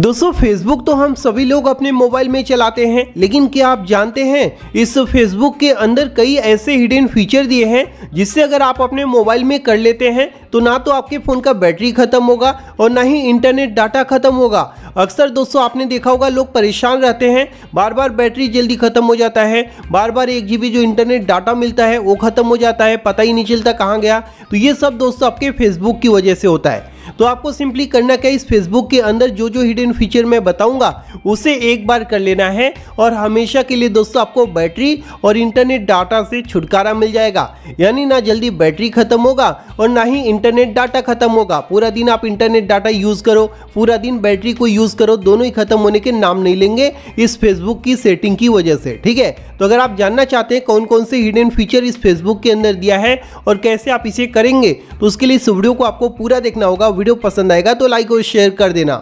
दोस्तों फेसबुक तो हम सभी लोग अपने मोबाइल में चलाते हैं लेकिन क्या आप जानते हैं इस फेसबुक के अंदर कई ऐसे हिडन फीचर दिए हैं जिससे अगर आप अपने मोबाइल में कर लेते हैं तो ना तो आपके फ़ोन का बैटरी ख़त्म होगा और ना ही इंटरनेट डाटा ख़त्म होगा अक्सर दोस्तों आपने देखा होगा लोग परेशान रहते हैं बार बार बैटरी जल्दी ख़त्म हो जाता है बार बार एक जी जो इंटरनेट डाटा मिलता है वो ख़त्म हो जाता है पता ही नहीं चलता कहाँ गया तो ये सब दोस्तों आपके फेसबुक की वजह से होता है तो आपको सिंपली करना क्या इस फेसबुक के अंदर जो जो हिडन फीचर मैं बताऊंगा उसे एक बार कर लेना है और हमेशा के लिए दोस्तों आपको बैटरी और इंटरनेट डाटा से छुटकारा मिल जाएगा यानी ना जल्दी बैटरी खत्म होगा और ना ही इंटरनेट डाटा खत्म होगा पूरा दिन आप इंटरनेट डाटा यूज़ करो पूरा दिन बैटरी को यूज़ करो दोनों ही खत्म होने के नाम नहीं लेंगे इस फेसबुक की सेटिंग की वजह से ठीक है तो अगर आप जानना चाहते हैं कौन कौन से हिडन फीचर इस फेसबुक के अंदर दिया है और कैसे आप इसे करेंगे तो उसके लिए इस वीडियो को आपको पूरा देखना होगा वीडियो पसंद आएगा तो लाइक और शेयर कर देना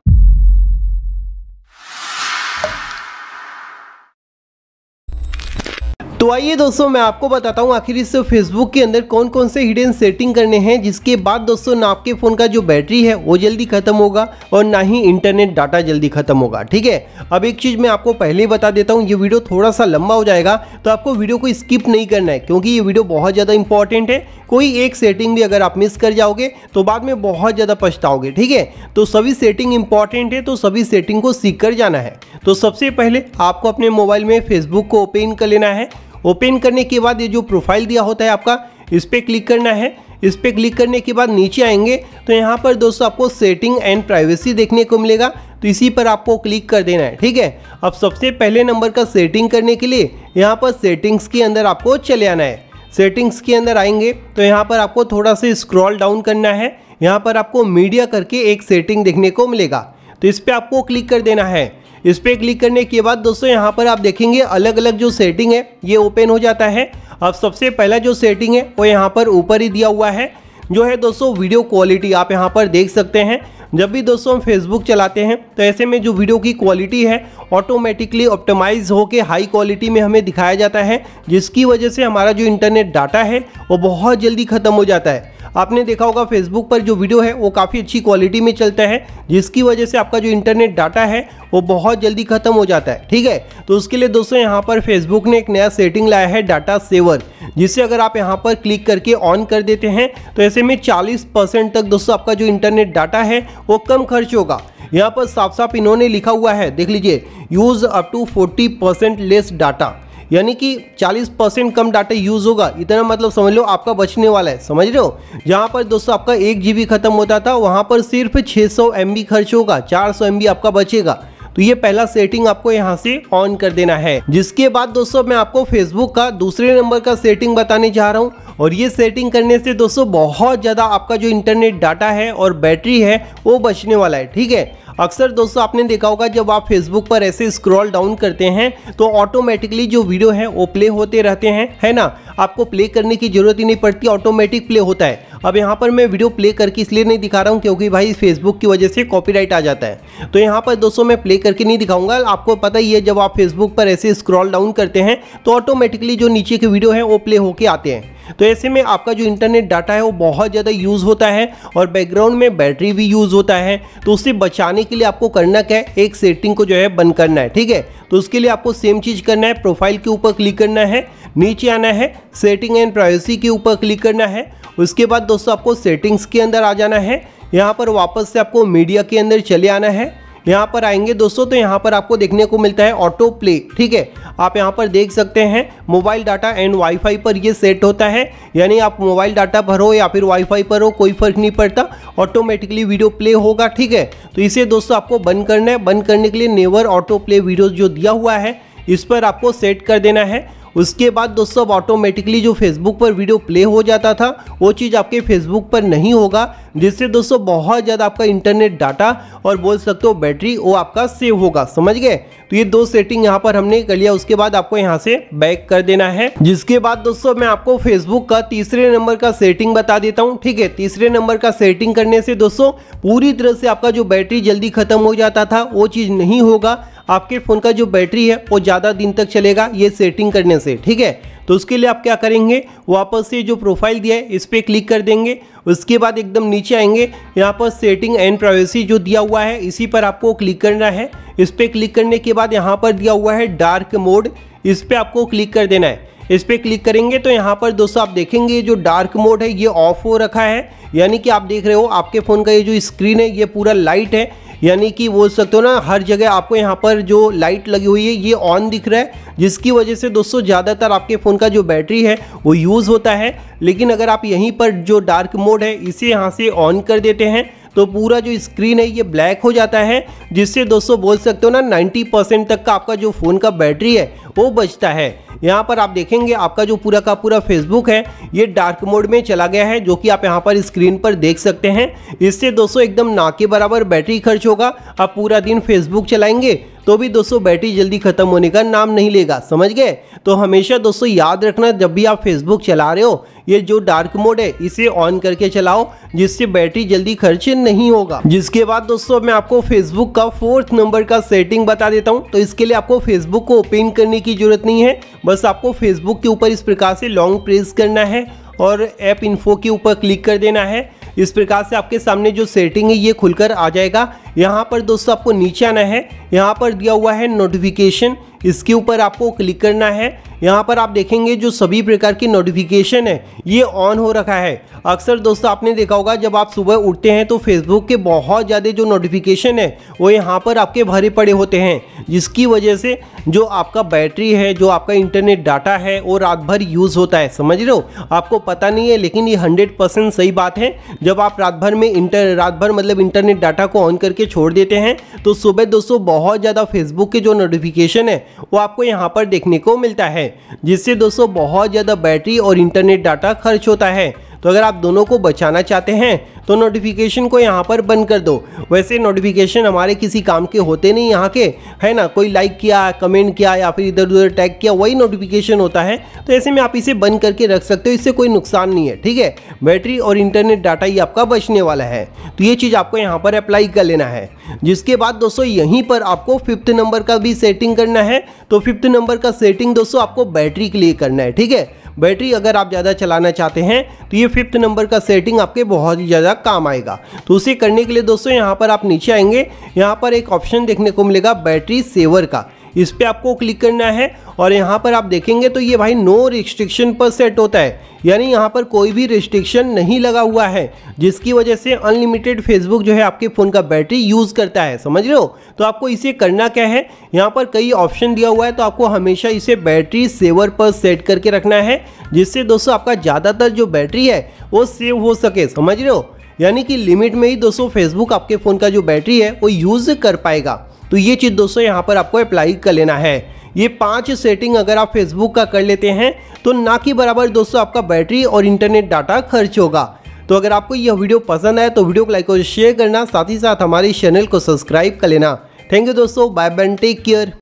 तो आइए दोस्तों मैं आपको बताता हूँ आखिर इस फेसबुक के अंदर कौन कौन से हिडन सेटिंग करने हैं जिसके बाद दोस्तों ना आपके फ़ोन का जो बैटरी है वो जल्दी ख़त्म होगा और ना ही इंटरनेट डाटा जल्दी ख़त्म होगा ठीक है अब एक चीज़ मैं आपको पहले ही बता देता हूँ ये वीडियो थोड़ा सा लंबा हो जाएगा तो आपको वीडियो को स्किप नहीं करना है क्योंकि ये वीडियो बहुत ज़्यादा इंपॉर्टेंट है कोई एक सेटिंग भी अगर आप मिस कर जाओगे तो बाद में बहुत ज़्यादा पछताओगे ठीक है तो सभी सेटिंग इंपॉर्टेंट है तो सभी सेटिंग को सीख कर जाना है तो सबसे पहले आपको अपने मोबाइल में फेसबुक को ओपन कर लेना है ओपन करने के बाद ये जो प्रोफाइल दिया होता है आपका इस पर क्लिक करना है इस पर क्लिक करने के बाद नीचे आएंगे तो यहाँ पर दोस्तों आपको सेटिंग एंड प्राइवेसी देखने को मिलेगा तो इसी पर आपको क्लिक कर देना है ठीक है अब सबसे पहले नंबर का सेटिंग करने के लिए यहाँ पर सेटिंग्स के अंदर आपको चले आना है सेटिंग्स के अंदर आएंगे तो यहाँ पर आपको थोड़ा सा स्क्रॉल डाउन करना है यहाँ पर आपको मीडिया करके एक सेटिंग देखने को मिलेगा तो इस पर आपको क्लिक कर देना है इस पर क्लिक करने के बाद दोस्तों यहाँ पर आप देखेंगे अलग अलग जो सेटिंग है ये ओपन हो जाता है अब सबसे पहला जो सेटिंग है वो यहाँ पर ऊपर ही दिया हुआ है जो है दोस्तों वीडियो क्वालिटी आप यहाँ पर देख सकते हैं जब भी दोस्तों हम फेसबुक चलाते हैं तो ऐसे में जो वीडियो की क्वालिटी है ऑटोमेटिकली ऑप्टिमाइज होकर हाई क्वालिटी में हमें दिखाया जाता है जिसकी वजह से हमारा जो इंटरनेट डाटा है वो बहुत जल्दी ख़त्म हो जाता है आपने देखा होगा फेसबुक पर जो वीडियो है वो काफ़ी अच्छी क्वालिटी में चलता है जिसकी वजह से आपका जो इंटरनेट डाटा है वो बहुत जल्दी ख़त्म हो जाता है ठीक है तो उसके लिए दोस्तों यहाँ पर फेसबुक ने एक नया सेटिंग लाया है डाटा सेवर जिसे अगर आप यहाँ पर क्लिक करके ऑन कर देते हैं तो ऐसे में चालीस तक दोस्तों आपका जो इंटरनेट डाटा है वो कम खर्च होगा यहाँ पर साफ साफ इन्होंने लिखा हुआ है देख लीजिए use up to 40 percent less data यानी कि 40 परसेंट कम डाटा यूज़ होगा इतना मतलब समझ लो आपका बचने वाला है समझ रहे हो जहाँ पर दोस्तों आपका एक जी ख़त्म होता था वहाँ पर सिर्फ छः सौ खर्च होगा चार सौ आपका बचेगा तो ये पहला सेटिंग आपको यहाँ से ऑन कर देना है जिसके बाद दोस्तों मैं आपको फेसबुक का दूसरे नंबर का सेटिंग बताने जा रहा हूँ और ये सेटिंग करने से दोस्तों बहुत ज़्यादा आपका जो इंटरनेट डाटा है और बैटरी है वो बचने वाला है ठीक है अक्सर दोस्तों आपने देखा होगा जब आप फेसबुक पर ऐसे स्क्रॉल डाउन करते हैं तो ऑटोमेटिकली जो वीडियो है वो प्ले होते रहते हैं है ना आपको प्ले करने की ज़रूरत ही नहीं पड़ती ऑटोमेटिक प्ले होता है अब यहाँ पर मैं वीडियो प्ले करके इसलिए नहीं दिखा रहा हूँ क्योंकि भाई फेसबुक की वजह से कॉपीराइट आ जाता है तो यहाँ पर दोस्तों मैं प्ले करके नहीं दिखाऊंगा आपको पता ही है जब आप फेसबुक पर ऐसे स्क्रॉल डाउन करते हैं तो ऑटोमेटिकली जो नीचे के वीडियो हैं वो प्ले होके आते हैं तो ऐसे में आपका जो इंटरनेट डाटा है वो बहुत ज़्यादा यूज़ होता है और बैकग्राउंड में बैटरी भी यूज़ होता है तो उससे बचाने के लिए आपको करना क्या है एक सेटिंग को जो है बंद करना है ठीक है तो उसके लिए आपको सेम चीज़ करना है प्रोफाइल के ऊपर क्लिक करना है नीचे आना है सेटिंग एंड प्राइवेसी के ऊपर क्लिक करना है उसके बाद दोस्तों आपको सेटिंग्स के अंदर आ जाना है यहाँ पर वापस से आपको मीडिया के अंदर चले आना है यहाँ पर आएंगे दोस्तों तो यहाँ पर आपको देखने को मिलता है ऑटो प्ले ठीक है आप यहाँ पर देख सकते हैं मोबाइल डाटा एंड वाईफाई पर ये सेट होता है यानी आप मोबाइल डाटा पर हो या फिर वाईफाई पर हो कोई फर्क नहीं पड़ता ऑटोमेटिकली वीडियो प्ले होगा ठीक है तो इसे दोस्तों आपको बंद करना है बंद करने के लिए नेवर ऑटो प्ले वीडियो जो दिया हुआ है इस पर आपको सेट कर देना है उसके बाद दोस्तों अब ऑटोमेटिकली जो फेसबुक पर वीडियो प्ले हो जाता था वो चीज़ आपके फेसबुक पर नहीं होगा जिससे दोस्तों बहुत ज़्यादा आपका इंटरनेट डाटा और बोल सकते हो बैटरी वो आपका सेव होगा समझ गए तो ये दो सेटिंग यहाँ पर हमने कर लिया उसके बाद आपको यहाँ से बैक कर देना है जिसके बाद दोस्तों मैं आपको फेसबुक का तीसरे नंबर का सेटिंग बता देता हूँ ठीक है तीसरे नंबर का सेटिंग करने से दोस्तों पूरी तरह से आपका जो बैटरी जल्दी खत्म हो जाता था वो चीज़ नहीं होगा आपके फ़ोन का जो बैटरी है वो ज़्यादा दिन तक चलेगा ये सेटिंग करने से ठीक है तो उसके लिए आप क्या करेंगे वापस से जो प्रोफाइल दिया है इस पर क्लिक कर देंगे उसके बाद एकदम नीचे आएंगे यहाँ पर सेटिंग एंड प्राइवेसी जो दिया हुआ है इसी पर आपको क्लिक करना है इस पर क्लिक करने के बाद यहाँ पर दिया हुआ है डार्क मोड इस पर आपको क्लिक कर देना है इस पर क्लिक करेंगे तो यहाँ पर दोस्तों आप देखेंगे जो डार्क मोड है ये ऑफ हो रखा है यानी कि आप देख रहे हो आपके फ़ोन का ये जो स्क्रीन है ये पूरा लाइट है यानी कि बोल सकते हो ना हर जगह आपको यहाँ पर जो लाइट लगी हुई है ये ऑन दिख रहा है जिसकी वजह से दोस्तों ज़्यादातर आपके फ़ोन का जो बैटरी है वो यूज़ होता है लेकिन अगर आप यहीं पर जो डार्क मोड है इसे यहाँ से ऑन कर देते हैं तो पूरा जो स्क्रीन है ये ब्लैक हो जाता है जिससे दोस्तों बोल सकते हो ना नाइन्टी परसेंट तक का आपका जो फ़ोन का बैटरी है वो बचता है यहाँ पर आप देखेंगे आपका जो पूरा का पूरा फेसबुक है ये डार्क मोड में चला गया है जो कि आप यहाँ पर स्क्रीन पर देख सकते हैं इससे दोस्तों एकदम ना के बराबर बैटरी खर्च होगा आप पूरा दिन फेसबुक चलाएंगे तो भी दोस्तों बैटरी जल्दी खत्म होने का नाम नहीं लेगा समझ गए तो हमेशा दोस्तों याद रखना जब भी आप फेसबुक चला रहे हो ये जो डार्क मोड है इसे ऑन करके चलाओ जिससे बैटरी जल्दी खर्च नहीं होगा जिसके बाद दोस्तों मैं आपको फेसबुक का फोर्थ नंबर का सेटिंग बता देता हूँ तो इसके लिए आपको फेसबुक को ओपन करने की जरूरत नहीं है बस आपको फेसबुक के ऊपर इस प्रकार से लॉन्ग प्रेस करना है और ऐप इन्फो के ऊपर क्लिक कर देना है इस प्रकार से आपके सामने जो सेटिंग है ये खुलकर आ जाएगा यहाँ पर दोस्तों आपको नीचे आना है यहाँ पर दिया हुआ है नोटिफिकेशन इसके ऊपर आपको क्लिक करना है यहाँ पर आप देखेंगे जो सभी प्रकार की नोटिफिकेशन है ये ऑन हो रखा है अक्सर दोस्तों आपने देखा होगा जब आप सुबह उठते हैं तो फेसबुक के बहुत ज़्यादा जो नोटिफिकेशन है वो यहाँ पर आपके भरे पड़े होते हैं जिसकी वजह से जो आपका बैटरी है जो आपका इंटरनेट डाटा है वो रात भर यूज़ होता है समझ रहे हो आपको पता नहीं है लेकिन ये हंड्रेड परसेंट सही बात है जब आप रात भर में इंटर रात भर मतलब इंटरनेट डाटा को ऑन करके छोड़ देते हैं तो सुबह दोस्तों बहुत ज़्यादा फेसबुक के जो नोटिफिकेशन है वो आपको यहाँ पर देखने को मिलता है जिससे दोस्तों बहुत ज़्यादा बैटरी और इंटरनेट डाटा खर्च होता है तो अगर आप दोनों को बचाना चाहते हैं तो नोटिफिकेशन को यहाँ पर बंद कर दो वैसे नोटिफिकेशन हमारे किसी काम के होते नहीं यहाँ के है ना कोई लाइक किया कमेंट किया या फिर इधर उधर टैग किया वही नोटिफिकेशन होता है तो ऐसे में आप इसे बंद करके रख सकते हो इससे कोई नुकसान नहीं है ठीक है बैटरी और इंटरनेट डाटा ही आपका बचने वाला है तो ये चीज़ आपको यहाँ पर अप्लाई कर लेना है जिसके बाद दोस्तों यहीं पर आपको फिफ्थ नंबर का भी सेटिंग करना है तो फिफ्थ नंबर का सेटिंग दोस्तों आपको बैटरी के लिए करना है ठीक है बैटरी अगर आप ज़्यादा चलाना चाहते हैं तो ये फिफ्थ नंबर का सेटिंग आपके बहुत ही ज़्यादा काम आएगा तो उसे करने के लिए दोस्तों यहाँ पर आप नीचे आएंगे यहाँ पर एक ऑप्शन देखने को मिलेगा बैटरी सेवर का इस पर आपको क्लिक करना है और यहाँ पर आप देखेंगे तो ये भाई नो रिस्ट्रिक्शन पर सेट होता है यानी यहाँ पर कोई भी रिस्ट्रिक्शन नहीं लगा हुआ है जिसकी वजह से अनलिमिटेड फेसबुक जो है आपके फ़ोन का बैटरी यूज़ करता है समझ रहे हो तो आपको इसे करना क्या है यहाँ पर कई ऑप्शन दिया हुआ है तो आपको हमेशा इसे बैटरी सेवर पर सेट करके रखना है जिससे दोस्तों आपका ज़्यादातर जो बैटरी है वो सेव हो सके समझ रहे हो यानी कि लिमिट में ही दोस्तों फेसबुक आपके फ़ोन का जो बैटरी है वो यूज़ कर पाएगा तो ये चीज़ दोस्तों यहाँ पर आपको अप्लाई कर लेना है ये पांच सेटिंग अगर आप फेसबुक का कर लेते हैं तो ना कि बराबर दोस्तों आपका बैटरी और इंटरनेट डाटा खर्च होगा तो अगर आपको यह वीडियो पसंद आए तो वीडियो को लाइक और शेयर करना साथ ही साथ हमारे चैनल को सब्सक्राइब कर लेना थैंक यू दोस्तों बाय बैन टेक केयर